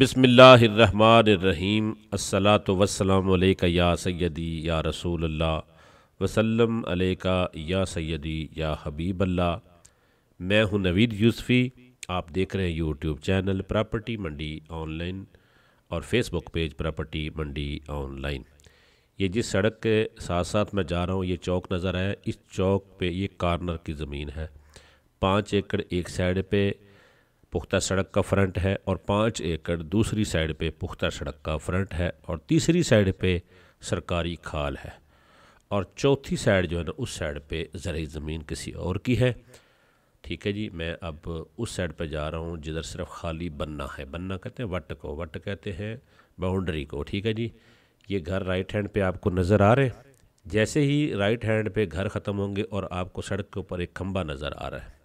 बिसमीम अस्सलात वसलाम या सैदी या रसूल अल्लाह वसल्लम अलैका या सैदी या हबीब अल्लाह मैं हूं नवीद यूसफ़ी आप देख रहे हैं YouTube channel property Mandi online और Facebook page property Mandi online ये जिस सड़क के साथ साथ मैं जा रहा हूँ ये चौक नज़र आया इस चौक पे ये कॉर्नर की ज़मीन है पाँच एकड़ एक साइड पे पुख्ता सड़क का फ्रंट है और पाँच एकड़ दूसरी साइड पे पुख्ता सड़क का फ्रंट है और तीसरी साइड पे सरकारी खाल है और चौथी साइड जो है ना उस साइड पे ज़रूरी ज़मीन किसी और की है ठीक है जी मैं अब उस साइड पे जा रहा हूँ जिधर सिर्फ खाली बन्ना है बन्ना कहते हैं वट को वट कहते हैं बाउंड्री को ठीक है जी ये घर राइट हैंड पे आपको नज़र आ रहे हैं जैसे ही राइट हैंड पे घर ख़त्म होंगे और आपको सड़क के ऊपर एक खम्बा नज़र आ रहा है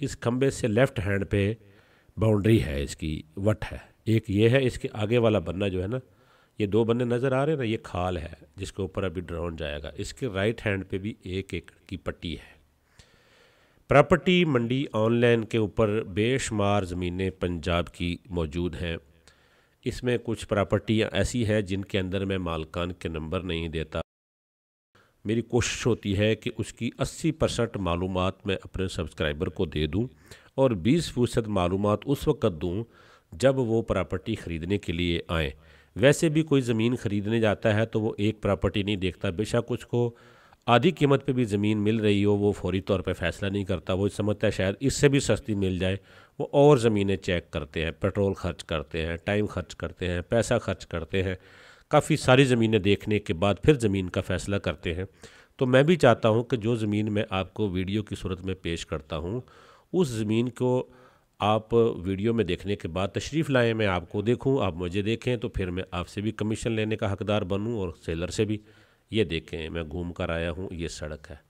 इस खम्बे से लेफ़्ट हैंड पे बाउंड्री है इसकी वट है एक ये है इसके आगे वाला बन्ना जो है ना ये दो बन्ने नज़र आ रहे हैं ना ये खाल है जिसके ऊपर अभी ड्रोन जाएगा इसके राइट हैंड पे भी एक एक की पट्टी है प्रॉपर्टी मंडी ऑनलाइन के ऊपर बेशुमार ज़मीनें पंजाब की मौजूद हैं इसमें कुछ प्रॉपर्टियाँ ऐसी हैं जिनके अंदर मैं मालकान के नंबर नहीं देता मेरी कोशिश होती है कि उसकी 80 परसेंट मालूम मैं अपने सब्सक्राइबर को दे दूं और 20 फीसद मालूम उस वक़्त दूं जब वो प्रॉपर्टी ख़रीदने के लिए आएँ वैसे भी कोई ज़मीन ख़रीदने जाता है तो वो एक प्रॉपर्टी नहीं देखता बेशक उसको आधी कीमत पे भी ज़मीन मिल रही हो वो फौरी तौर पे फैसला नहीं करता वो समझता है शायद इससे भी सस्ती मिल जाए वो और ज़मीनें चेक करते हैं पेट्रोल खर्च करते हैं टाइम खर्च करते हैं पैसा खर्च करते हैं काफ़ी सारी ज़मीनें देखने के बाद फिर ज़मीन का फ़ैसला करते हैं तो मैं भी चाहता हूँ कि जो ज़मीन मैं आपको वीडियो की सूरत में पेश करता हूँ उस ज़मीन को आप वीडियो में देखने के बाद तशरीफ़ लाएँ मैं आपको देखूँ आप मुझे देखें तो फिर मैं आपसे भी कमीशन लेने का हकदार बनूँ और सेलर से भी ये देखें मैं घूम कर आया हूँ ये सड़क है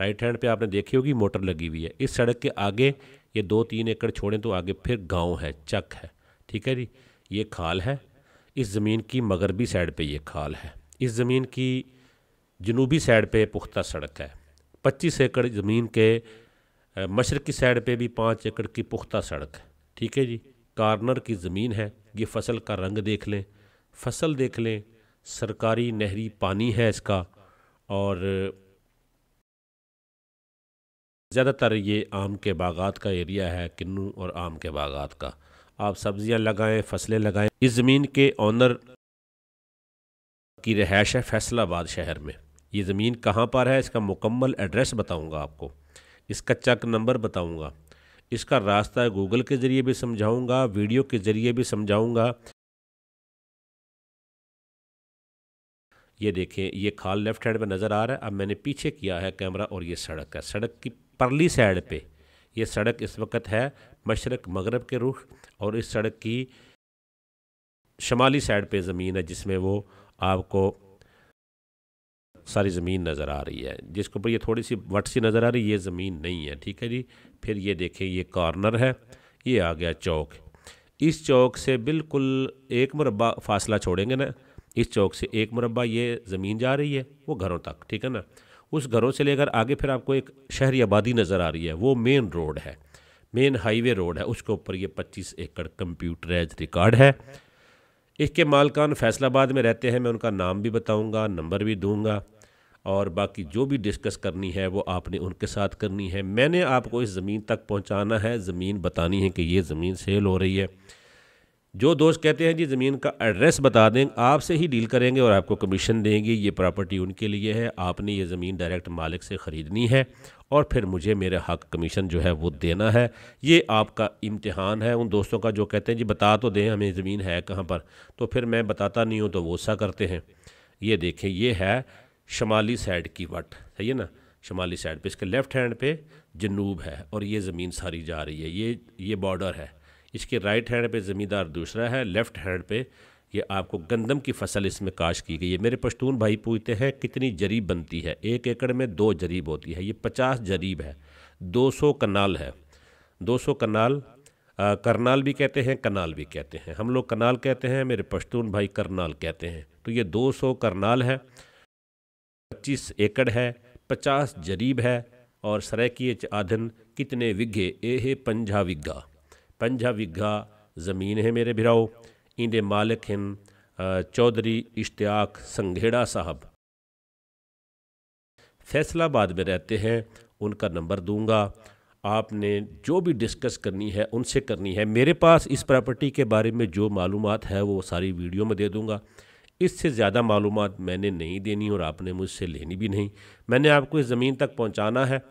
राइट हैंड पे आपने देखी होगी मोटर लगी हुई है इस सड़क के आगे ये दो तीन एकड़ छोड़ें तो आगे फिर गांव है चक है ठीक है जी ये खाल है इस ज़मीन की मगरबी साइड पे ये खाल है इस ज़मीन की जनूबी साइड पे पुख्ता सड़क है पच्चीस एकड़ ज़मीन के मशरक़ी साइड पे भी पाँच एकड़ की पुख्ता सड़क है ठीक है जी कॉर्नर की ज़मीन है ये फसल का रंग देख लें फसल देख लें सरकारी नहरी पानी है इसका और ज़्यादातर ये आम के बागात का एरिया है किन्नू और आम के बागात का आप सब्जियां लगाएं फसलें लगाएं इस ज़मीन के ऑनर की रिहाइश है फैसलाबाद शहर में ये ज़मीन कहाँ पर है इसका मुकम्मल एड्रेस बताऊँगा आपको इसका चक नंबर बताऊँगा इसका रास्ता गूगल के ज़रिए भी समझाऊँगा वीडियो के ज़रिए भी समझाऊँगा ये देखें ये खाल लेफ़्ट हैंड पे नज़र आ रहा है अब मैंने पीछे किया है कैमरा और ये सड़क है सड़क की परली साइड पे ये सड़क इस वक्त है मशरक मगरब के रुख और इस सड़क की शमाली साइड पे ज़मीन है जिसमें वो आपको सारी ज़मीन नज़र आ रही है जिसके ऊपर ये थोड़ी सी वट सी नज़र आ रही है ये ज़मीन नहीं है ठीक है जी फिर ये देखें ये कॉर्नर है ये आ गया चौक इस चौक से बिल्कुल एक मुरबा फासला छोड़ेंगे ना इस चौक से एक मुरबा ये ज़मीन जा रही है वो घरों तक ठीक है ना उस घरों से लेकर आगे फिर आपको एक शहरी आबादी नज़र आ रही है वो मेन रोड है मेन हाईवे रोड है उसके ऊपर ये 25 एकड़ कंप्यूटराइज रिकॉर्ड है इसके मालकान फैसलाबाद में रहते हैं मैं उनका नाम भी बताऊंगा नंबर भी दूंगा और बाकी जो भी डिस्कस करनी है वो आपने उनके साथ करनी है मैंने आपको इस ज़मीन तक पहुंचाना है ज़मीन बतानी है कि ये ज़मीन सेल हो रही है जो दोस्त कहते हैं जी ज़मीन का एड्रेस बता दें आपसे ही डील करेंगे और आपको कमीशन देंगे ये प्रॉपर्टी उनके लिए है आपने ये ज़मीन डायरेक्ट मालिक से ख़रीदनी है और फिर मुझे मेरे हक कमीशन जो है वो देना है ये आपका इम्तहान है उन दोस्तों का जो कहते हैं जी बता तो दें हमें ज़मीन है कहाँ पर तो फिर मैं बताता नहीं हूँ तो वो सा करते हैं ये देखें ये है शमाली साइड की वट सही है ना शमाली साइड पे इसके लेफ़्ट हैंड पे जनूब है और ये ज़मीन सारी जा रही है ये ये बॉर्डर है इसके राइट हैंड पे ज़मींदार दूसरा है लेफ़्ट हैंड पे ये आपको गंदम की फसल इसमें काश की गई है मेरे पश्तून भाई पूछते हैं कितनी जरीब बनती है एक एकड़ में दो जरीब होती है ये पचास जरीब है दो सौ कनाल है दो सौ कनाल आ, करनाल भी कहते हैं कनाल भी कहते हैं हम लोग कनाल कहते हैं मेरे पश्तून भाई करनाल कहते हैं तो ये दो सौ करनाल है पच्चीस एकड़ है पचास जरीब है और सरैकी आधन कितने विघे ए पंजा विघा पंजा विघा ज़मीन है मेरे भिराओ इंडे मालिक हैं चौधरी इश्तियाक संघेड़ा साहब फैसलाबाद में रहते हैं उनका नंबर दूंगा आपने जो भी डिस्कस करनी है उनसे करनी है मेरे पास इस प्रॉपर्टी के बारे में जो मालूम है वो सारी वीडियो में दे दूँगा इससे ज़्यादा मालूम मैंने नहीं देनी और आपने मुझसे लेनी भी नहीं मैंने आपको इस ज़मीन तक पहुँचाना है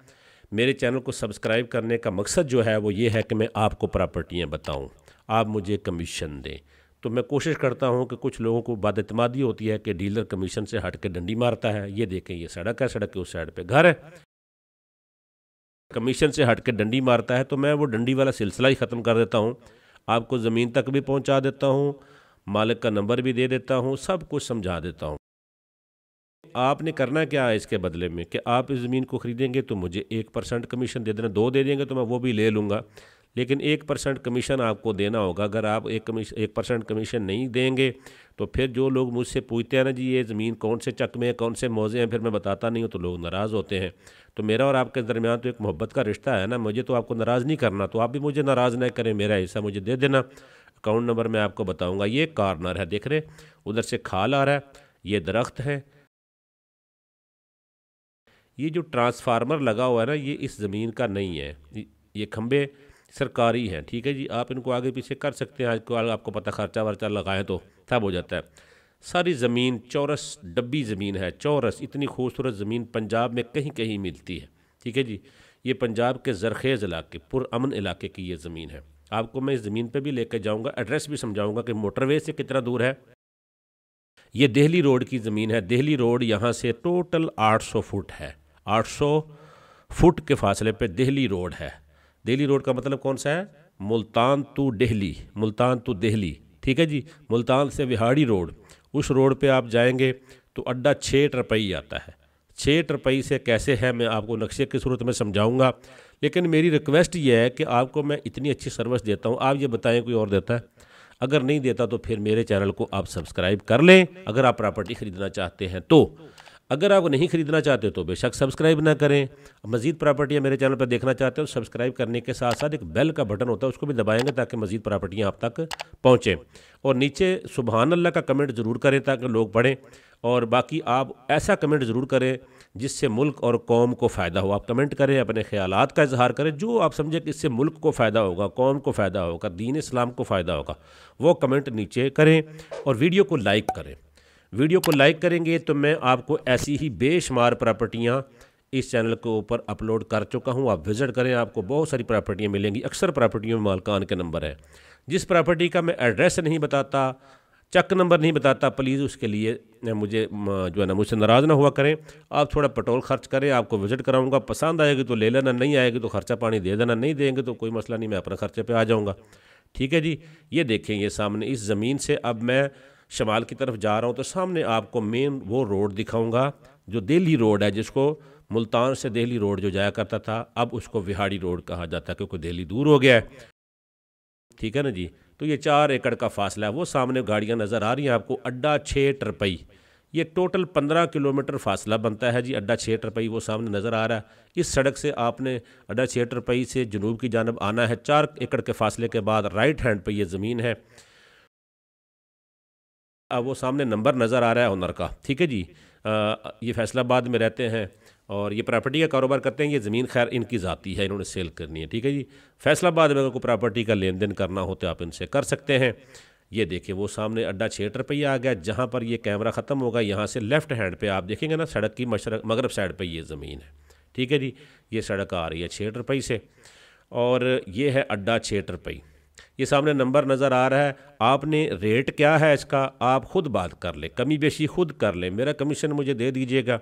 मेरे चैनल को सब्सक्राइब करने का मकसद जो है वो ये है कि मैं आपको प्रॉपर्टियाँ बताऊँ आप मुझे कमीशन दें तो मैं कोशिश करता हूँ कि कुछ लोगों को बदतमादी होती है कि डीलर कमीशन से हट के डंडी मारता है ये देखें ये सड़क है सड़क के उस साइड पे घर है कमीशन से हट के डंडी मारता है तो मैं वो डंडी वाला सिलसिला ही ख़त्म कर देता हूँ आपको ज़मीन तक भी पहुँचा देता हूँ मालिक का नंबर भी दे देता हूँ सब कुछ समझा देता हूँ आपने करना क्या है इसके बदले में कि आप इस ज़मीन को ख़रीदेंगे तो मुझे एक परसेंट कमीशन दे देना दो दे देंगे तो मैं वो भी ले लूँगा लेकिन एक परसेंट कमीशन आपको देना होगा अगर आप एक कमीशन एक परसेंट कमीशन नहीं देंगे तो फिर जो लोग मुझसे पूछते हैं ना जी ये ज़मीन कौन से चक में है कौन से मौजे हैं फिर मैं बताता नहीं हूँ तो लोग नाराज़ होते हैं तो मेरा और आपके दरमियान तो एक मोहब्बत का रिश्ता है ना मुझे तो आपको नाराज़ नहीं करना तो आप भी मुझे नाराज़ ना करें मेरा हिस्सा मुझे दे देना अकाउंट नंबर मैं आपको बताऊँगा ये कॉर्नर है देख रहे उधर से खाल आ रहा है ये दरख्त है ये जो ट्रांसफार्मर लगा हुआ है ना ये इस ज़मीन का नहीं है ये खम्भे सरकारी हैं ठीक है जी आप इनको आगे पीछे कर सकते हैं आज आपको पता खर्चा वर्चा लगाएं तो तब हो जाता है सारी ज़मीन चौरस डब्बी ज़मीन है चौरस इतनी खूबसूरत ज़मीन पंजाब में कहीं कहीं मिलती है ठीक है जी ये पंजाब के जरखेज़ इलाके पुरअमन इलाके की ये ज़मीन है आपको मैं इस ज़मीन पे भी लेकर जाऊंगा एड्रेस भी समझाऊंगा कि मोटरवे से कितना दूर है ये दिल्ली रोड की ज़मीन है दिल्ली रोड यहाँ से टोटल 800 फुट है 800 फुट के फासले पे दिल्ली रोड है दिल्ली रोड का मतलब कौन सा है मुल्तान टू दिल्ली मुल्तान टू दिल्ली ठीक है जी मुल्तान से विहाड़ी रोड उस रोड पे आप जाएंगे तो अड्डा छः ट्रपई आता है छः ट्रपई से कैसे है मैं आपको नक्शे की सूरत में समझाऊँगा लेकिन मेरी रिक्वेस्ट ये है कि आपको मैं इतनी अच्छी सर्विस देता हूँ आप ये बताएं कोई और देता है अगर नहीं देता तो फिर मेरे चैनल को आप सब्सक्राइब कर लें अगर आप प्रॉपर्टी ख़रीदना चाहते हैं तो अगर आप नहीं खरीदना चाहते तो बेशक सब्सक्राइब ना करें मजीद प्रॉपर्टियाँ मेरे चैनल पर देखना चाहते हो सब्सक्राइब करने के साथ साथ एक बेल का बटन होता है उसको भी दबाएंगे ताकि मजीद प्रॉपर्टियाँ आप तक पहुँचें और नीचे सुबहान अल्लाह का कमेंट ज़रूर करें ताकि लोग पढ़ें और बाकी आप ऐसा कमेंट ज़रूर करें जिससे मुल्क और कौम को फ़ायदा हो आप कमेंट करें अपने ख्याल का इजहार करें जो आप समझें कि इससे मुल्क को फ़ायदा होगा कौम को फ़ायदा होगा दीन इस्लाम को फ़ायदा होगा वो कमेंट नीचे करें और वीडियो को लाइक करें वीडियो को लाइक करेंगे तो मैं आपको ऐसी ही बेशुमार प्रॉपर्टियाँ इस चैनल के ऊपर अपलोड कर चुका हूँ आप विज़िट करें आपको बहुत सारी प्रॉपर्टियाँ मिलेंगी अक्सर प्रॉपर्टियों में मालकान के नंबर है जिस प्रॉपर्टी का मैं एड्रेस नहीं बताता चक नंबर नहीं बताता प्लीज़ उसके लिए मुझे जो है ना मुझसे नाराज़ ना हुआ करें आप थोड़ा पेट्रोल खर्च करें आपको विज़िट कराऊंगा पसंद आएगी तो ले लेना नहीं आएगी तो खर्चा पानी दे देना नहीं देंगे तो कोई मसला नहीं मैं अपने खर्चे पे आ जाऊंगा ठीक है जी ये देखें ये सामने इस ज़मीन से अब मैं शमाल की तरफ जा रहा हूँ तो सामने आपको मेन वो रोड दिखाऊँगा जो दिल्ली रोड है जिसको मुल्तान से दिल्ली रोड जो जाया करता था अब उसको विहाड़ी रोड कहा जाता है क्योंकि दिल्ली दूर हो गया है ठीक है ना जी तो ये चार एकड़ का फासला है वो सामने गाड़ियाँ नज़र आ रही हैं आपको अड्डा छः टरपई ये टोटल पंद्रह किलोमीटर फासला बनता है जी अड्डा छः टरपई वो सामने नज़र आ रहा है इस सड़क से आपने अड्डा छः टरपई से जनूब की जानब आना है चार एकड़ के फासले के बाद राइट हैंड पर यह ज़मीन है वो सामने नंबर नज़र आ रहा है ऑनर का ठीक है जी आ, ये फैसलाबाद में रहते हैं और ये प्रॉपर्टी का कारोबार करते हैं ये ज़मीन खैर इनकी ज़ाती है इन्होंने सेल करनी है ठीक है जी फैसलाबाद में अगर कोई प्रॉपर्टी का लेन देन करना हो तो आप इनसे कर सकते हैं ये देखिए वो सामने अड्डा छेट रुपये आ गया जहाँ पर ये कैमरा ख़त्म होगा यहाँ से लेफ़्ट हैंड पे आप देखेंगे ना सड़क की मशरक मगरब साइड पे ये ज़मीन है ठीक है जी ये सड़क आ रही है थिएटर रुपये से और ये है अड्डा छेट रुपये ये सामने नंबर नज़र आ रहा है आपने रेट क्या है इसका आप ख़ुद बात कर ले कमी बेशी खुद कर लें मेरा कमीशन मुझे दे दीजिएगा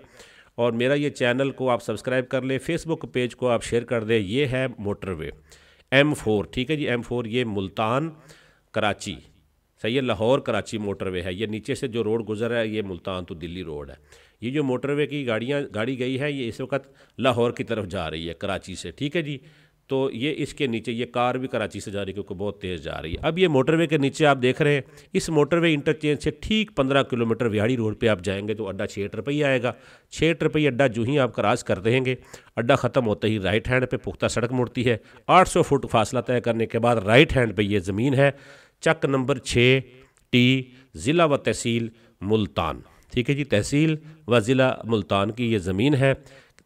और मेरा ये चैनल को आप सब्सक्राइब कर लें फेसबुक पेज को आप शेयर कर दें ये है मोटरवे एम फोर ठीक है जी एम फोर ये मुल्तान कराची सही है लाहौर कराची मोटरवे है ये नीचे से जो रोड गुजर रहा है ये मुल्तान तो दिल्ली रोड है ये जो मोटरवे की गाड़ियाँ गाड़ी गई है ये इस वक्त लाहौर की तरफ जा रही है कराची से ठीक है जी तो ये इसके नीचे ये कार भी कराची से जा रही है क्योंकि बहुत तेज़ जा रही है अब ये मोटरवे के नीचे आप देख रहे हैं इस मोटरवे इंटरचेंज से ठीक पंद्रह किलोमीटर विहाड़ी रोड पे आप जाएंगे तो अड्डा छेठ रुपये आएगा छेठ रुपये अड्डा जो ही आप क्रॉस कर देंगे अड्डा ख़त्म होते ही राइट हैंड पर पुख्ता सड़क मुड़ती है आठ फुट फासला तय करने के बाद राइट हैंड पर यह ज़मीन है चक नंबर छः टी ज़िला व तहसील मुल्तान ठीक है जी तहसील व ज़िला मुल्तान की ये ज़मीन है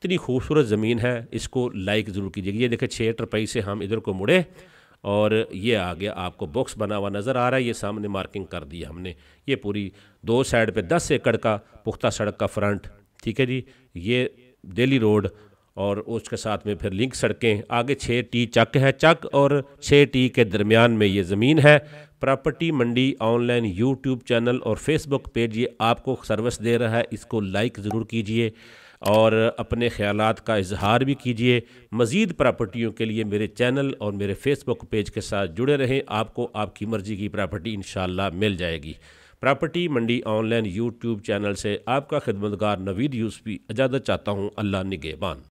इतनी खूबसूरत ज़मीन है इसको लाइक ज़रूर कीजिएगा ये देखें छः रुपये से हम इधर को मुड़े और ये आ गया आपको बॉक्स बना हुआ नज़र आ रहा है ये सामने मार्किंग कर दी हमने ये पूरी दो साइड पे दस एकड़ का पुख्ता सड़क का फ्रंट ठीक है जी ये दिल्ली रोड और उसके साथ में फिर लिंक सड़कें आगे छः टी चक है चक और छः टी के दरमियान में ये ज़मीन है property Mandi online YouTube channel और फेसबुक पेज ये आपको सर्विस दे रहा है इसको लाइक ज़रूर कीजिए और अपने ख्याल का इजहार भी कीजिए मज़ीद प्रॉपर्टियों के लिए मेरे चैनल और मेरे फेसबुक पेज के साथ जुड़े रहें आपको आपकी मर्ज़ी की प्रॉपर्टी इन मिल जाएगी property Mandi online YouTube channel से आपका खिदमतगार नवीद यूसफी इजाज़त चाहता हूँ अल्लाह निगेबान